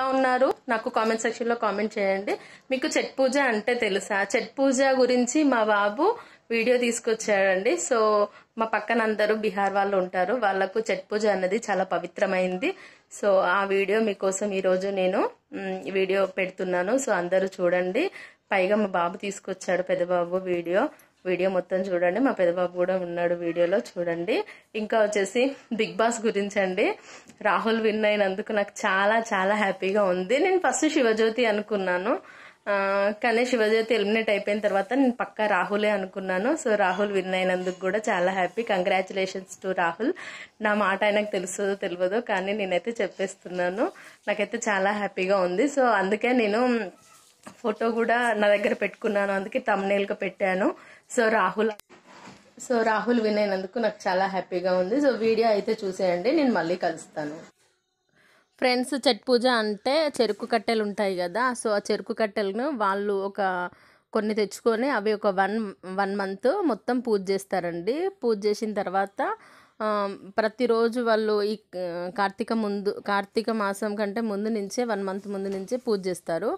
ఎలా ఉన్నారు నాకు కామెంట్ సెక్షన్లో కామెంట్ చేయండి మీకు చెట్ పూజ అంటే తెలుసా చెట్ పూజ గురించి మా బాబు వీడియో తీసుకొచ్చాడండి సో మా పక్కన అందరూ బీహార్ వాళ్ళు ఉంటారు వాళ్ళకు చెట్ పూజ అన్నది చాలా పవిత్రమైంది సో ఆ వీడియో మీకోసం ఈరోజు నేను వీడియో పెడుతున్నాను సో అందరూ చూడండి పైగా మా బాబు తీసుకొచ్చాడు పెద్దబాబు వీడియో వీడియో మొత్తం చూడండి మా పెదబాబు కూడా ఉన్నాడు వీడియోలో చూడండి ఇంకా వచ్చేసి బిగ్ బాస్ గురించి అండి రాహుల్ విన్ అయినందుకు నాకు చాలా చాలా హ్యాపీగా ఉంది నేను ఫస్ట్ శివజ్యోతి అనుకున్నాను కానీ శివజ్యోతి ఎలిమినేట్ అయిపోయిన తర్వాత నేను పక్కా రాహులే అనుకున్నాను సో రాహుల్ విన్ అయినందుకు కూడా చాలా హ్యాపీ కంగ్రాచులేషన్స్ టు రాహుల్ నా మాట ఆయనకు తెలుస్తుందో తెలియదో కానీ నేనైతే చెప్పేస్తున్నాను నాకైతే చాలా హ్యాపీగా ఉంది సో అందుకే నేను ఫోటో కూడా నా దగ్గర పెట్టుకున్నాను అందుకే తమ్నేల్గా పెట్టాను సో రాహుల్ సో రాహుల్ వినైనందుకు నాకు చాలా హ్యాపీగా ఉంది సో వీడియో అయితే చూసేయండి నేను మళ్ళీ కలుస్తాను ఫ్రెండ్స్ చెట్ పూజ అంటే చెరుకు కట్టెలు ఉంటాయి కదా సో ఆ చెరుకు కట్టెలను వాళ్ళు ఒక కొన్ని తెచ్చుకొని అవి ఒక వన్ వన్ మంత్ మొత్తం పూజ చేస్తారండి పూజ చేసిన తర్వాత ప్రతిరోజు వాళ్ళు ఈ కార్తీక ముందు కార్తీక మాసం కంటే ముందు నుంచే వన్ మంత్ ముందు నుంచే పూజ చేస్తారు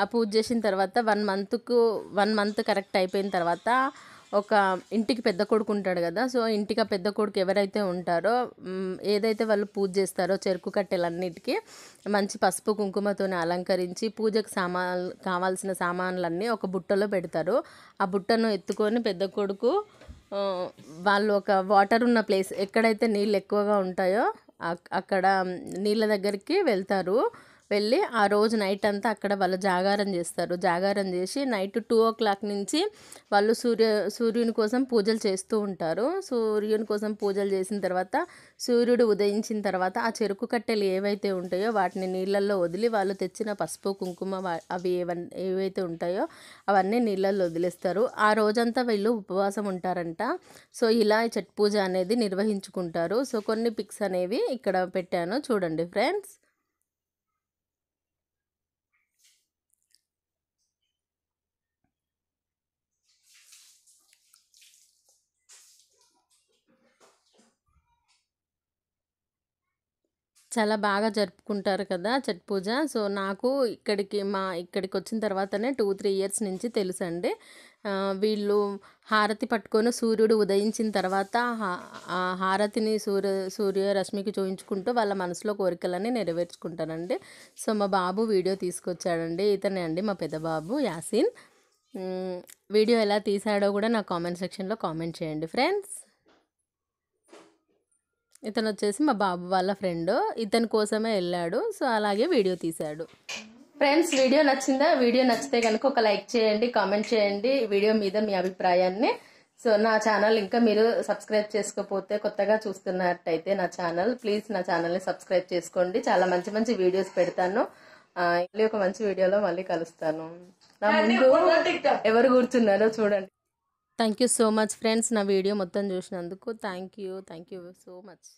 ఆ పూజ చేసిన తర్వాత వన్ మంత్కు వన్ మంత్ కరెక్ట్ అయిపోయిన తర్వాత ఒక ఇంటికి పెద్ద కొడుకు ఉంటాడు కదా సో ఇంటికి ఆ పెద్ద కొడుకు ఎవరైతే ఉంటారో ఏదైతే వాళ్ళు పూజ చేస్తారో చెరుకు కట్టెలన్నిటికీ మంచి పసుపు కుంకుమతో అలంకరించి పూజకు సామాన్లు కావాల్సిన సామాన్లన్నీ ఒక బుట్టలో పెడతారు ఆ బుట్టను ఎత్తుకొని పెద్ద కొడుకు వాళ్ళు ఒక వాటర్ ఉన్న ప్లేస్ ఎక్కడైతే నీళ్ళు ఎక్కువగా ఉంటాయో అక్కడ నీళ్ళ దగ్గరికి వెళ్తారు వెళ్ళి ఆ రోజు నైట్ అంతా అక్కడ వాళ్ళు జాగారం చేస్తారు జాగారం చేసి నైట్ టూ ఓ క్లాక్ నుంచి వాళ్ళు సూర్య సూర్యుని కోసం పూజలు చేస్తూ ఉంటారు సూర్యుని కోసం పూజలు చేసిన తర్వాత సూర్యుడు ఉదయించిన తర్వాత ఆ చెరుకు కట్టెలు ఏవైతే ఉంటాయో వాటిని నీళ్ళల్లో వదిలి వాళ్ళు తెచ్చిన పసుపు కుంకుమ అవి ఏవైతే ఉంటాయో అవన్నీ నీళ్ళల్లో వదిలేస్తారు ఆ రోజంతా వీళ్ళు ఉపవాసం ఉంటారంట సో ఇలా చట్ పూజ అనేది నిర్వహించుకుంటారు సో కొన్ని పిక్స్ అనేవి ఇక్కడ పెట్టాను చూడండి ఫ్రెండ్స్ చాలా బాగా జరుపుకుంటారు కదా చట్ పూజ సో నాకు ఇక్కడికి మా ఇక్కడికి వచ్చిన తర్వాతనే టూ త్రీ ఇయర్స్ నుంచి తెలుసండి వీళ్ళు హారతి పట్టుకొని సూర్యుడు ఉదయించిన తర్వాత హారతిని సూర్య సూర్యరశ్మికి చూపించుకుంటూ వాళ్ళ మనసులో కోరికలన్నీ నెరవేర్చుకుంటారండి సో మా బాబు వీడియో తీసుకొచ్చాడండి ఇతనే అండి మా పెద్దబాబు యాసిన్ వీడియో ఎలా తీసాడో కూడా నా కామెంట్ సెక్షన్లో కామెంట్ చేయండి ఫ్రెండ్స్ ఇతను వచ్చేసి మా బాబు వాళ్ళ ఫ్రెండ్ ఇతని కోసమే వెళ్ళాడు సో అలాగే వీడియో తీశాడు ఫ్రెండ్స్ వీడియో నచ్చిందా వీడియో నచ్చితే కనుక ఒక లైక్ చేయండి కామెంట్ చేయండి వీడియో మీద మీ అభిప్రాయాన్ని సో నా ఛానల్ ఇంకా మీరు సబ్స్క్రైబ్ చేసుకోకపోతే కొత్తగా చూస్తున్నట్టయితే నా ఛానల్ ప్లీజ్ నా ఛానల్ని సబ్స్క్రైబ్ చేసుకోండి చాలా మంచి మంచి వీడియోస్ పెడతాను మళ్ళీ ఒక మంచి వీడియోలో మళ్ళీ కలుస్తాను నా ముందు ఎవరు కూర్చున్నారో చూడండి thank you so much friends నా వీడియో మొత్తం చూసినందుకు thank you thank you so much